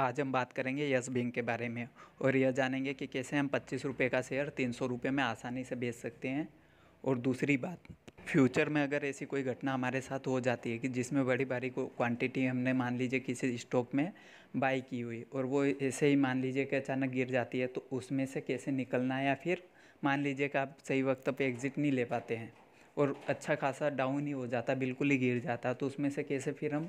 आज हम बात करेंगे यस बैंक के बारे में और यह जानेंगे कि कैसे हम पच्चीस रुपये का शेयर तीन सौ रुपये में आसानी से बेच सकते हैं और दूसरी बात फ्यूचर में अगर ऐसी कोई घटना हमारे साथ हो जाती है कि जिसमें बड़ी भारी क्वांटिटी हमने मान लीजिए किसी स्टॉक में बाई की हुई और वो ऐसे ही मान लीजिए कि अचानक गिर जाती है तो उसमें से कैसे निकलना है या फिर मान लीजिए कि आप सही वक्त पर एग्ज़िट नहीं ले पाते हैं और अच्छा खासा डाउन ही हो जाता बिल्कुल ही गिर जाता तो उसमें से कैसे फिर हम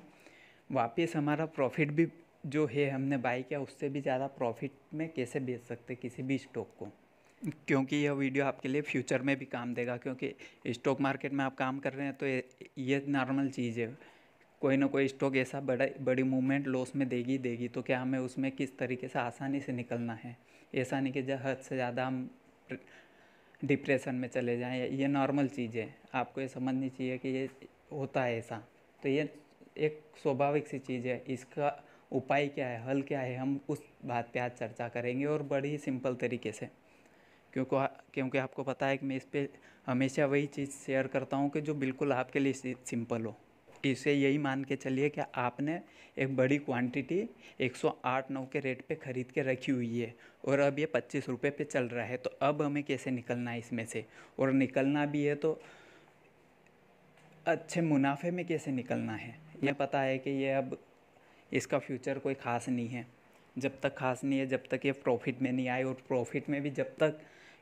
वापस हमारा प्रॉफिट भी जो है हमने बाई किया उससे भी ज़्यादा प्रॉफिट में कैसे बेच सकते किसी भी स्टॉक को क्योंकि यह वीडियो आपके लिए फ्यूचर में भी काम देगा क्योंकि स्टॉक मार्केट में आप काम कर रहे हैं तो ये नॉर्मल चीज़ है कोई ना कोई स्टॉक ऐसा बड़ा बड़ी मूवमेंट लॉस में देगी देगी तो क्या हमें उसमें किस तरीके से आसानी से निकलना है ऐसा नहीं कि जब हद से ज़्यादा हम डिप्रेशन में चले जाएँ ये नॉर्मल चीज़ है आपको ये समझनी चाहिए कि ये होता है ऐसा तो ये एक स्वाभाविक सी चीज़ है इसका उपाय क्या है हल क्या है हम उस बात पे आज चर्चा करेंगे और बड़ी ही सिंपल तरीके से क्योंकि क्योंकि आपको पता है कि मैं इस पर हमेशा वही चीज़ शेयर करता हूँ कि जो बिल्कुल आपके लिए सिंपल हो इसे यही मान के चलिए कि आपने एक बड़ी क्वांटिटी 108 नौ के रेट पे ख़रीद के रखी हुई है और अब ये पच्चीस रुपये पे चल रहा है तो अब हमें कैसे निकलना है इसमें से और निकलना भी है तो अच्छे मुनाफे में कैसे निकलना है यह पता है कि ये अब इसका फ्यूचर कोई ख़ास नहीं है जब तक ख़ास नहीं है जब तक ये प्रॉफिट में नहीं आए और प्रॉफिट में भी जब तक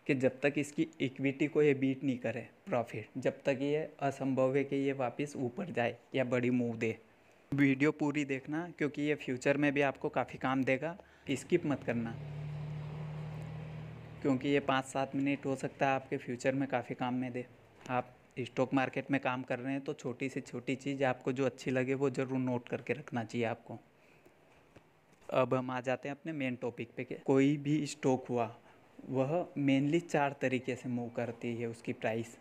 कि जब तक इसकी इक्विटी को ये बीट नहीं करे प्रॉफिट जब तक ये असंभव है कि ये वापस ऊपर जाए या बड़ी मूव दे वीडियो पूरी देखना क्योंकि ये फ्यूचर में भी आपको काफ़ी काम देगा स्किप मत करना क्योंकि ये पाँच सात मिनट हो सकता है आपके फ्यूचर में काफ़ी काम में दे आप स्टॉक मार्केट में काम कर रहे हैं तो छोटी से छोटी चीज़ आपको जो अच्छी लगे वो ज़रूर नोट करके रखना चाहिए आपको अब हम आ जाते हैं अपने मेन टॉपिक पे के कोई भी स्टॉक हुआ वह मेनली चार तरीके से मूव करती है उसकी प्राइस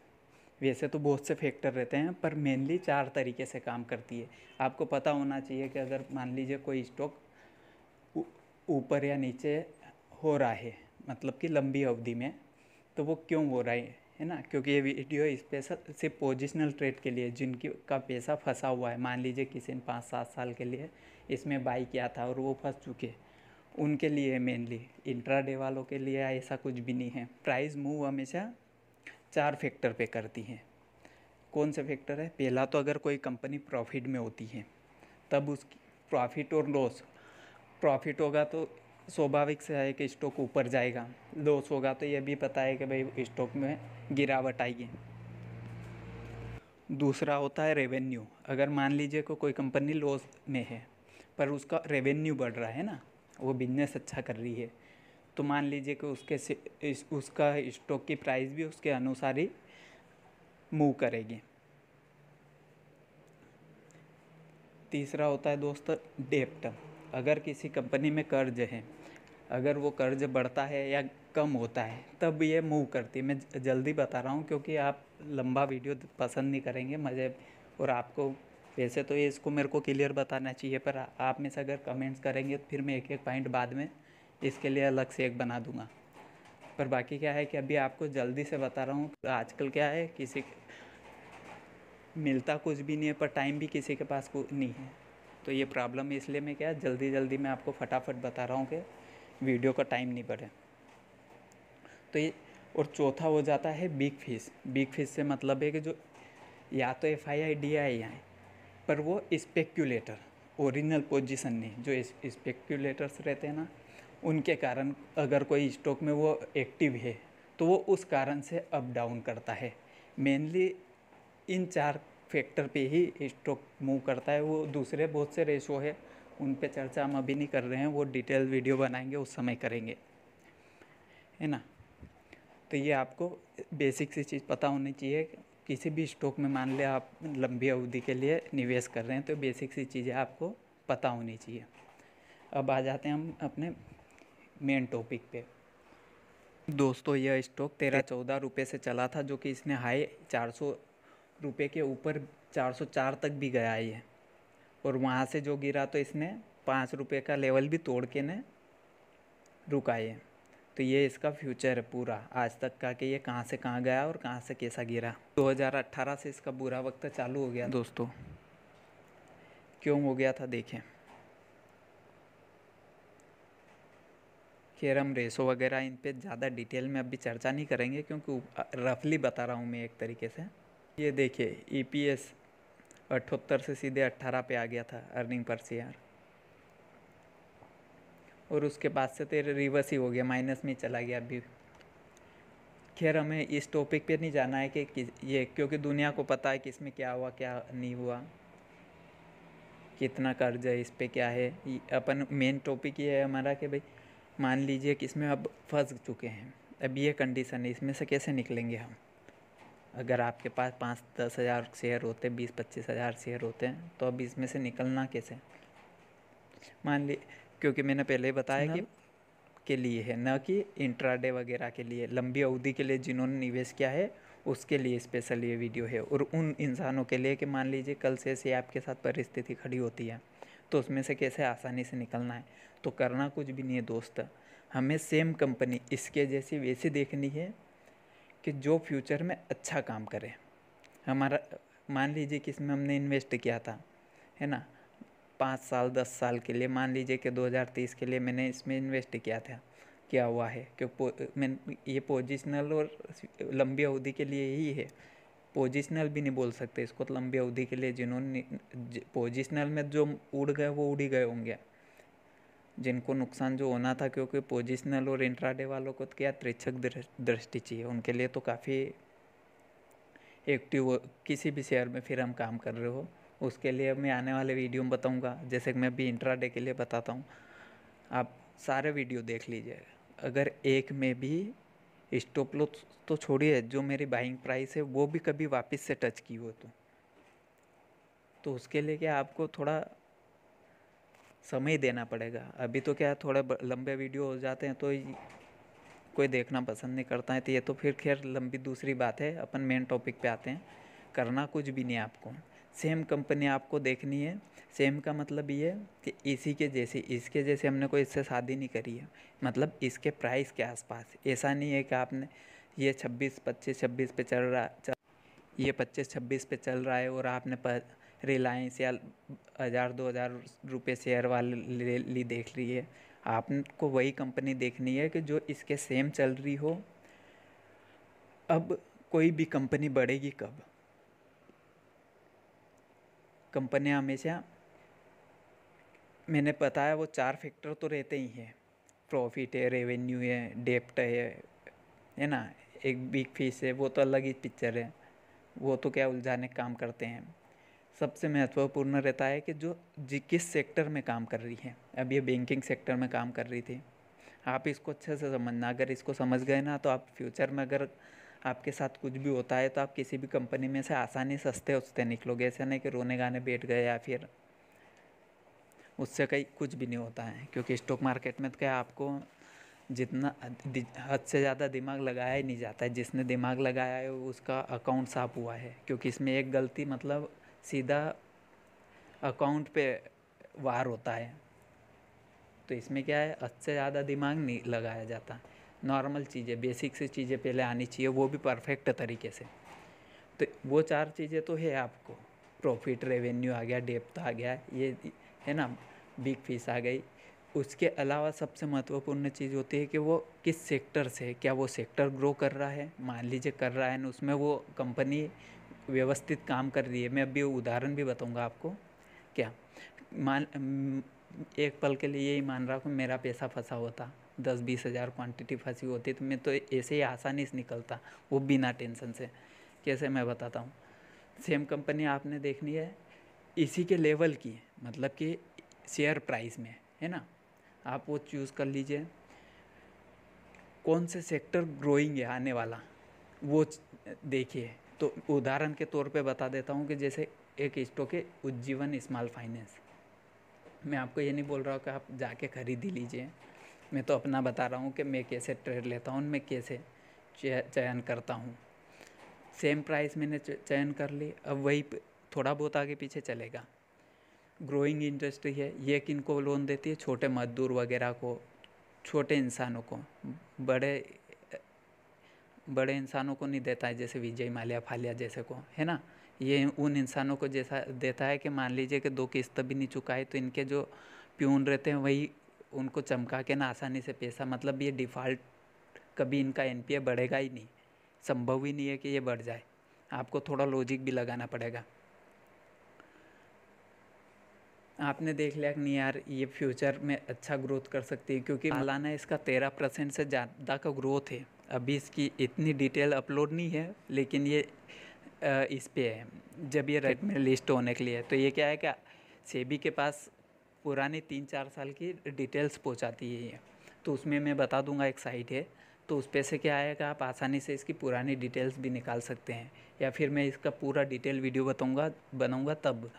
वैसे तो बहुत से फैक्टर रहते हैं पर मेनली चार तरीके से काम करती है आपको पता होना चाहिए कि अगर मान लीजिए कोई स्टॉक ऊपर या नीचे हो रहा है मतलब कि लंबी अवधि में तो वो क्यों हो रहा है है ना क्योंकि ये वीडियो स्पेशल सिर्फ पोजिशनल ट्रेड के लिए जिनकी का पैसा फंसा हुआ है मान लीजिए किसी ने पाँच सात साल के लिए इसमें बाई किया था और वो फंस चुके उनके लिए मेनली इंट्राडे वालों के लिए ऐसा कुछ भी नहीं है प्राइस मूव हमेशा चार फैक्टर पे करती हैं कौन से फैक्टर है पहला तो अगर कोई कंपनी प्रॉफिट में होती है तब उसकी प्रॉफिट और लॉस प्रॉफिट होगा तो स्वाभाविक से है कि स्टॉक ऊपर जाएगा लॉस होगा तो ये भी पता है कि भाई स्टॉक में गिरावट आएगी दूसरा होता है रेवेन्यू अगर मान लीजिए को कोई कंपनी लॉस में है पर उसका रेवेन्यू बढ़ रहा है ना वो बिजनेस अच्छा कर रही है तो मान लीजिए कि उसके से इस, उसका स्टॉक की प्राइस भी उसके अनुसार ही मूव करेगी तीसरा होता है दोस्त डेप्ट अगर किसी कंपनी में कर्ज है अगर वो कर्ज बढ़ता है या कम होता है तब ये मूव करती है मैं जल्दी बता रहा हूँ क्योंकि आप लंबा वीडियो पसंद नहीं करेंगे मज़े और आपको वैसे तो ये इसको मेरे को क्लियर बताना चाहिए पर आप में से अगर कमेंट्स करेंगे तो फिर मैं एक एक पॉइंट बाद में इसके लिए अलग से एक बना दूंगा पर बाकी क्या है कि अभी आपको जल्दी से बता रहा हूँ आजकल क्या है किसी मिलता कुछ भी नहीं है पर टाइम भी किसी के पास नहीं है तो ये प्रॉब्लम है इसलिए मैं क्या जल्दी जल्दी मैं आपको फटाफट बता रहा हूँ कि वीडियो का टाइम नहीं बढ़े तो ये और चौथा हो जाता है बिग फिस बिग फिश से मतलब है कि जो या तो F I I D I आए पर वो स्पेक्यूलेटर ओरिजिनल पोजीशन नहीं जो स्पेक्यूलेटर्स रहते हैं ना उनके कारण अगर कोई स्टॉक में वो एक्टिव है तो वो उस कारण से अप डाउन करता है मेनली इन चार फैक्टर पे ही स्टॉक मूव करता है वो दूसरे बहुत से रेशो है उन पर चर्चा हम अभी नहीं कर रहे हैं वो डिटेल वीडियो बनाएंगे उस समय करेंगे है ना तो ये आपको बेसिक सी चीज़ पता होनी चाहिए किसी भी स्टॉक में मान लिया आप लंबी अवधि के लिए निवेश कर रहे हैं तो बेसिक सी चीज़ें आपको पता होनी चाहिए अब आ जाते हैं हम अपने मेन टॉपिक पे दोस्तों यह स्टॉक तेरह चौदह रुपये से चला था जो कि इसने हाई चार सौ रुपये के ऊपर चार सौ चार तक भी गया है और वहाँ से जो गिरा तो इसने पाँच रुपये का लेवल भी तोड़ के ने रुका ये तो ये इसका फ्यूचर है पूरा आज तक का कि ये कहाँ से कहाँ गया और कहाँ से कैसा गिरा 2018 से इसका बुरा वक्त चालू हो गया दोस्तों क्यों हो गया था देखें खैर हम रेसो वगैरह इन पर ज़्यादा डिटेल में अभी चर्चा नहीं करेंगे क्योंकि रफली बता रहा हूँ मैं एक तरीके से ये देखिए ई e अठहत्तर से सीधे अट्ठारह पे आ गया था अर्निंग पर शेयर और उसके बाद से तो रिवर्स ही हो गया माइनस में चला गया अभी खैर हमें इस टॉपिक पे नहीं जाना है कि ये क्योंकि दुनिया को पता है कि इसमें क्या हुआ क्या नहीं हुआ कितना कर्ज है इस पर क्या है अपन मेन टॉपिक ये है हमारा कि भाई मान लीजिए कि इसमें अब फंस चुके हैं अब ये कंडीशन है इसमें से कैसे निकलेंगे हम अगर आपके पास पाँच दस हज़ार शेयर होते बीस पच्चीस हज़ार शेयर होते हैं तो अब इसमें से निकलना कैसे मान ली क्योंकि मैंने पहले ही बताया कि के लिए है ना कि इंट्राडे वगैरह के लिए लंबी अवधि के लिए जिन्होंने निवेश किया है उसके लिए स्पेशल ये वीडियो है और उन इंसानों के लिए कि मान लीजिए कल से ऐसी आपके साथ परिस्थिति खड़ी होती है तो उसमें से कैसे आसानी से निकलना है तो करना कुछ भी नहीं है दोस्त हमें सेम कंपनी इसके जैसी वैसी देखनी है कि जो फ्यूचर में अच्छा काम करे हमारा मान लीजिए कि इसमें हमने इन्वेस्ट किया था है ना पाँच साल दस साल के लिए मान लीजिए कि 2030 के लिए मैंने इसमें इन्वेस्ट किया था क्या हुआ है क्यों मैं ये पोजिशनल और लंबी अवधि के लिए ही है पोजिशनल भी नहीं बोल सकते इसको तो लंबी अवधि के लिए जिन्होंने पोजिशनल में जो उड़ गए वो उड़ ही गए होंगे जिनको नुकसान जो होना था क्योंकि पोजिशनल और इंट्राडे वालों को तो क्या त्रिक्षक दृष्टि चाहिए उनके लिए तो काफ़ी एक्टिव किसी भी शेयर में फिर हम काम कर रहे हो उसके लिए मैं आने वाले वीडियो में बताऊँगा जैसे कि मैं अभी इंट्राडे के लिए बताता हूँ आप सारे वीडियो देख लीजिए अगर एक में भी स्टॉप लो तो छोड़िए जो मेरी बाइंग प्राइस है वो भी कभी वापस से टच की हो तो तो उसके लिए क्या आपको थोड़ा समय देना पड़ेगा अभी तो क्या थोड़े लंबे वीडियो हो जाते हैं तो कोई देखना पसंद नहीं करता है तो ये तो फिर खैर लंबी दूसरी बात है अपन मेन टॉपिक पे आते हैं करना कुछ भी नहीं आपको सेम कंपनी आपको देखनी है सेम का मतलब ये है कि इसी के जैसे इसके जैसे हमने कोई इससे शादी नहीं करी है मतलब इसके प्राइस के आसपास ऐसा नहीं है कि आपने ये छब्बीस पच्चीस छब्बीस पे चल रहा चल, ये पच्चीस छब्बीस पे चल रहा है और आपने पर, रिलायंस या हज़ार दो हज़ार रुपये शेयर वाले ली देख रही है आपको वही कंपनी देखनी है कि जो इसके सेम चल रही हो अब कोई भी कंपनी बढ़ेगी कब कंपनियां हमेशा मैंने पता है वो चार फैक्टर तो रहते ही हैं प्रॉफिट है रेवेन्यू है डेप्ट है है ना एक बिग फीस है वो तो अलग ही पिक्चर है वो तो क्या उलझाने काम करते हैं सबसे महत्वपूर्ण रहता है कि जो जी किस सेक्टर में काम कर रही है अब ये बैंकिंग सेक्टर में काम कर रही थी आप इसको अच्छे से समझना अगर इसको समझ गए ना तो आप फ्यूचर में अगर आपके साथ कुछ भी होता है तो आप किसी भी कंपनी में से आसानी सस्ते उस्ते निकलोगे ऐसा नहीं कि रोने गाने बैठ गए या फिर उससे कहीं कुछ भी नहीं होता है क्योंकि स्टॉक मार्केट में तो क्या आपको जितना हद से ज़्यादा दिमाग लगाया ही नहीं जाता है जिसने दिमाग लगाया है उसका अकाउंट साफ हुआ है क्योंकि इसमें एक गलती मतलब सीधा अकाउंट पे वार होता है तो इसमें क्या है अच्छे से ज़्यादा दिमाग नहीं लगाया जाता नॉर्मल चीज़ें बेसिक से चीज़ें पहले आनी चाहिए वो भी परफेक्ट तरीके से तो वो चार चीज़ें तो है आपको प्रॉफिट रेवेन्यू आ गया डेप्थ आ गया ये है ना बिग फीस आ गई उसके अलावा सबसे महत्वपूर्ण चीज़ होती है कि वो किस सेक्टर से क्या वो सेक्टर ग्रो कर रहा है मान लीजिए कर रहा है ना उसमें वो कंपनी व्यवस्थित काम कर रही है मैं अभी उदाहरण भी बताऊंगा आपको क्या मान एक पल के लिए यही मान रहा हूँ मेरा पैसा फंसा होता दस बीस हज़ार क्वान्टिटी फंसी होती तो मैं तो ऐसे ही आसानी से निकलता वो बिना टेंशन से कैसे मैं बताता हूँ सेम कंपनी आपने देखनी है इसी के लेवल की मतलब कि शेयर प्राइस में है ना आप वो चूज़ कर लीजिए कौन से सेक्टर ग्रोइंग है आने वाला वो देखिए तो उदाहरण के तौर पे बता देता हूँ कि जैसे एक स्टॉक है उज्जीवन स्मॉल फाइनेंस मैं आपको ये नहीं बोल रहा हूँ कि आप जाके खरीद ही लीजिए मैं तो अपना बता रहा हूँ कि मैं कैसे ट्रेड लेता हूँ मैं कैसे चयन करता हूँ सेम प्राइस मैंने चयन कर ली अब वही थोड़ा बहुत आगे पीछे चलेगा ग्रोइंग इंडस्ट्री है ये किन को लोन देती है छोटे मजदूर वगैरह को छोटे इंसानों को बड़े बड़े इंसानों को नहीं देता है जैसे विजय माल्या फालिया जैसे को है ना ये उन इंसानों को जैसा देता है कि मान लीजिए कि दो किस्त भी नहीं चुका है तो इनके जो प्यून रहते हैं वही उनको चमका के ना आसानी से पैसा मतलब ये डिफ़ॉल्ट कभी इनका एन बढ़ेगा ही नहीं संभव ही नहीं है कि ये बढ़ जाए आपको थोड़ा लॉजिक भी लगाना पड़ेगा आपने देख लिया कि नहीं यार ये फ्यूचर में अच्छा ग्रोथ कर सकती है क्योंकि मालाना इसका तेरह परसेंट से ज़्यादा का ग्रोथ है अभी इसकी इतनी डिटेल अपलोड नहीं है लेकिन ये इस पर है जब ये रेट में लिस्ट होने के लिए तो ये क्या है क्या सेबी के पास पुरानी तीन चार साल की डिटेल्स पहुँचाती है ये तो उसमें मैं बता दूंगा एक साइट है तो उस पर से क्या आएगा आप आसानी से इसकी पुरानी डिटेल्स भी निकाल सकते हैं या फिर मैं इसका पूरा डिटेल वीडियो बताऊँगा बनाऊँगा तब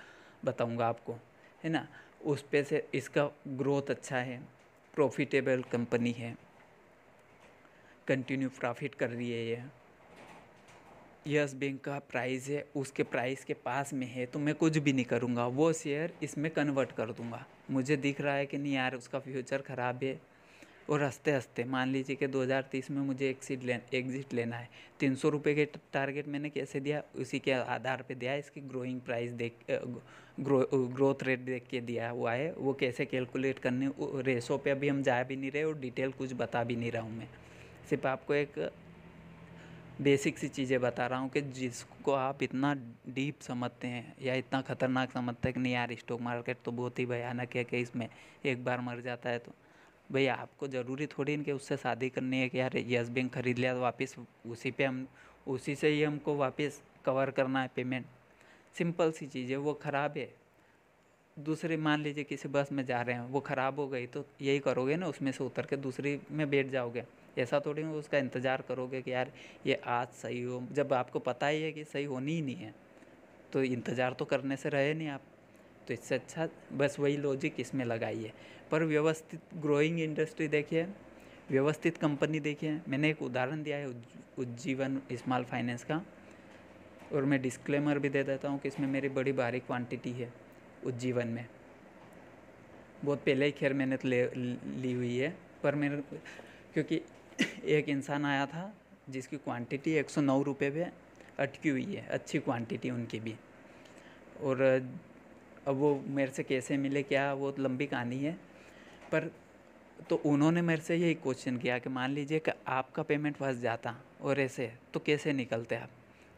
बताऊँगा आपको है ना उस पर से इसका ग्रोथ अच्छा है प्रॉफिटेबल कंपनी है कंटिन्यू प्रॉफिट कर रही है ये यस बैंक का प्राइस है उसके प्राइस के पास में है तो मैं कुछ भी नहीं करूँगा वो शेयर इसमें कन्वर्ट कर दूँगा मुझे दिख रहा है कि नहीं यार उसका फ्यूचर ख़राब है और हंसते हंसते मान लीजिए कि 2030 में मुझे एक्सिट ले एग्जिट लेना है तीन सौ रुपये के टारगेट मैंने कैसे दिया उसी के आधार पे दिया इसकी ग्रोइंग प्राइस देख ग्रो ग्रोथ रेट देख के दिया हुआ है वो कैसे कैलकुलेट करने रेसो पे अभी हम जा भी नहीं रहे और डिटेल कुछ बता भी नहीं रहा हूँ मैं सिर्फ आपको एक बेसिक सी चीज़ें बता रहा हूँ कि जिसको आप इतना डीप समझते हैं या इतना ख़तरनाक समझते हैं कि नहीं यार स्टॉक मार्केट तो बहुत ही भयानक है कि इसमें एक बार मर जाता है तो भैया आपको ज़रूरी थोड़ी इनके उससे शादी करनी है कि यार यस बैंक ख़रीद लिया तो वापस उसी पे हम उसी से ही हमको वापस कवर करना है पेमेंट सिंपल सी चीज़ है वो ख़राब है दूसरे मान लीजिए किसी बस में जा रहे हैं वो ख़राब हो गई तो यही करोगे ना उसमें से उतर के दूसरी में बैठ जाओगे ऐसा थोड़ी ना उसका इंतज़ार करोगे कि यार ये आज सही हो जब आपको पता ही है कि सही होनी ही नहीं है तो इंतज़ार तो करने से रहे नहीं आप तो इससे अच्छा बस वही लॉजिक इसमें लगाइए पर व्यवस्थित ग्रोइंग इंडस्ट्री देखिए व्यवस्थित कंपनी देखिए मैंने एक उदाहरण दिया है उज्जीवन स्मॉल फाइनेंस का और मैं डिस्क्लेमर भी दे देता हूँ कि इसमें मेरी बड़ी भारी क्वांटिटी है उस जीवन में बहुत पहले ही खैर मैंने तो ले ली हुई है पर मेरे क्योंकि एक इंसान आया था जिसकी क्वांटिटी एक सौ नौ रुपये पे अटकी हुई है अच्छी क्वांटिटी उनकी भी और अब वो मेरे से कैसे मिले क्या वो तो लंबी कहानी है पर तो उन्होंने मेरे से यही क्वेश्चन किया कि मान लीजिए कि आपका पेमेंट फंस जाता और ऐसे तो कैसे निकलते आप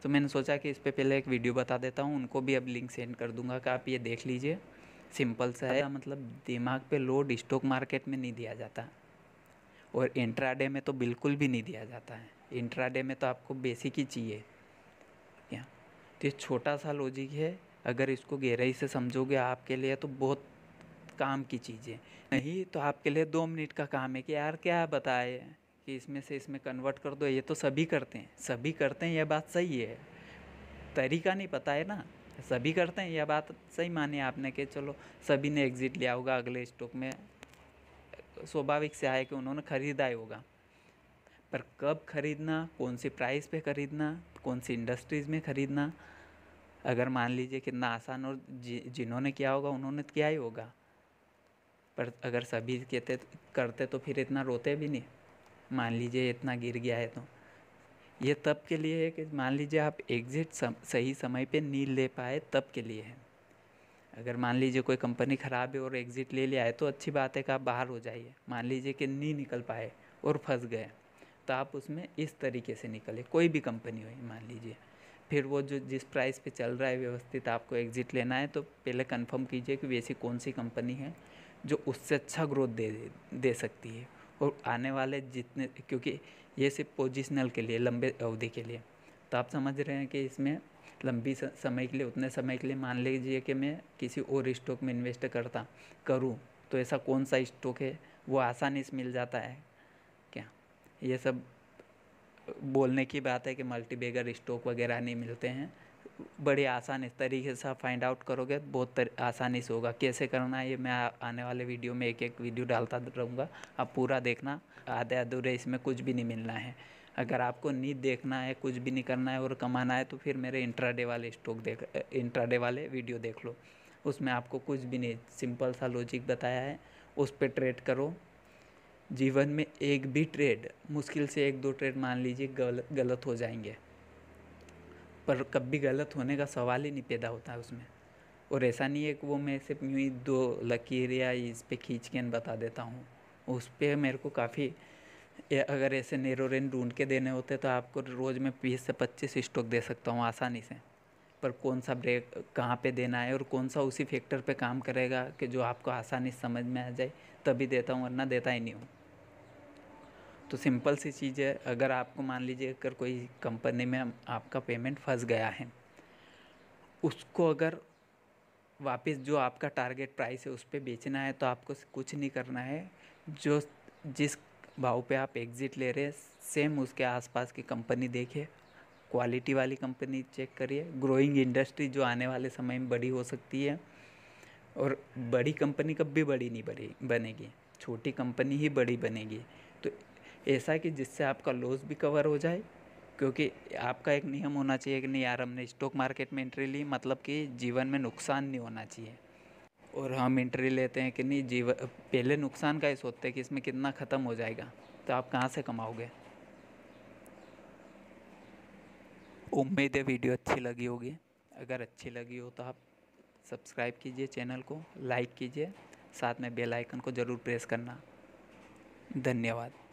तो मैंने सोचा कि इस पर पहले एक वीडियो बता देता हूँ उनको भी अब लिंक सेंड कर दूँगा कि आप ये देख लीजिए सिंपल सा है मतलब दिमाग पे लोड स्टॉक मार्केट में नहीं दिया जाता और इंट्राडे में तो बिल्कुल भी नहीं दिया जाता है इंट्राडे में तो आपको बेसिक ही चाहिए क्या तो ये छोटा सा लॉजिक है अगर इसको गहराई से समझोगे आपके लिए तो बहुत काम की चीज़ है नहीं तो आपके लिए दो मिनट का काम है कि यार क्या बताए कि इसमें से इसमें कन्वर्ट कर दो ये तो सभी करते हैं सभी करते हैं यह बात सही है तरीका नहीं पता है ना सभी करते हैं यह बात सही माने आपने कि चलो सभी ने एग्ज़िट लिया होगा अगले स्टॉक में स्वाभाविक से आए कि उन्होंने ख़रीदा ही होगा पर कब खरीदना कौन सी प्राइस पे ख़रीदना कौन सी इंडस्ट्रीज़ में ख़रीदना अगर मान लीजिए कितना आसान और जिन्होंने किया होगा उन्होंने किया ही होगा पर अगर सभी कहते करते तो फिर इतना रोते भी नहीं मान लीजिए इतना गिर गया है तो ये तब के लिए है कि मान लीजिए आप एग्ज़िट सम, सही समय पे नहीं ले पाए तब के लिए है अगर मान लीजिए कोई कंपनी ख़राब है और एग्ज़िट ले लिया है तो अच्छी बात है कि आप बाहर हो जाइए मान लीजिए कि नहीं निकल पाए और फंस गए तो आप उसमें इस तरीके से निकले कोई भी कंपनी हो मान लीजिए फिर वो जो जिस प्राइस पे चल रहा है व्यवस्थित आपको एग्ज़िट लेना है तो पहले कंफर्म कीजिए कि वैसी कौन सी कंपनी है जो उससे अच्छा ग्रोथ दे दे सकती है और आने वाले जितने क्योंकि ये सिर्फ पोजिशनल के लिए लंबे अवधि के लिए तो आप समझ रहे हैं कि इसमें लंबी समय के लिए उतने समय के लिए मान लीजिए कि मैं किसी और स्टॉक में इन्वेस्ट करता करूँ तो ऐसा कौन सा स्टॉक है वो आसानी से मिल जाता है क्या ये सब बोलने की बात है कि मल्टीबेगर स्टॉक वगैरह नहीं मिलते हैं बड़े आसान तरीके से फाइंड आउट करोगे बहुत आसानी से होगा कैसे करना है ये मैं आने वाले वीडियो में एक एक वीडियो डालता रहूँगा आप पूरा देखना आधे अधूरे इसमें कुछ भी नहीं मिलना है अगर आपको नींद देखना है कुछ भी नहीं करना है और कमाना है तो फिर मेरे इंट्राडे वाले स्टॉक देख इंट्राडे वाले वीडियो देख लो उसमें आपको कुछ भी नहीं सिंपल सा लॉजिक बताया है उस पर ट्रेड करो जीवन में एक भी ट्रेड मुश्किल से एक दो ट्रेड मान लीजिए गलत गलत हो जाएंगे पर कभी गलत होने का सवाल ही नहीं पैदा होता है उसमें और ऐसा नहीं है कि वो मैं सिर्फ यूँ ही दो लकीर या इस पर खींच के बता देता हूँ उस पर मेरे को काफ़ी अगर ऐसे नेरो रेन ढूंढ के देने होते तो आपको रोज़ में बीस से पच्चीस स्टॉक दे सकता हूँ आसानी से पर कौन सा ब्रेक कहाँ पे देना है और कौन सा उसी फैक्टर पे काम करेगा कि जो आपको आसानी समझ में आ जाए तभी देता हूँ वरना देता ही नहीं हूँ तो सिंपल सी चीज़ है अगर आपको मान लीजिए अगर कोई कंपनी में आपका पेमेंट फंस गया है उसको अगर वापस जो आपका टारगेट प्राइस है उस पर बेचना है तो आपको कुछ नहीं करना है जो जिस भाव पे आप एग्ज़िट ले रहे हैं सेम उसके आसपास की कंपनी देखिए क्वालिटी वाली कंपनी चेक करिए ग्रोइंग इंडस्ट्री जो आने वाले समय में बड़ी हो सकती है और बड़ी कंपनी कभी बड़ी नहीं बड़ी बनेगी छोटी कंपनी ही बड़ी बनेगी तो ऐसा कि जिससे आपका लॉस भी कवर हो जाए क्योंकि आपका एक नियम होना चाहिए कि नहीं यार हमने स्टॉक मार्केट में एंट्री ली मतलब कि जीवन में नुकसान नहीं होना चाहिए और हम एंट्री लेते हैं कि नहीं जीवन पहले नुकसान का ही सोचते हैं कि इसमें कितना ख़त्म हो जाएगा तो आप कहाँ से कमाओगे उम्मीद है वीडियो अच्छी लगी होगी अगर अच्छी लगी हो तो आप सब्सक्राइब कीजिए चैनल को लाइक कीजिए साथ में बेल आइकन को ज़रूर प्रेस करना धन्यवाद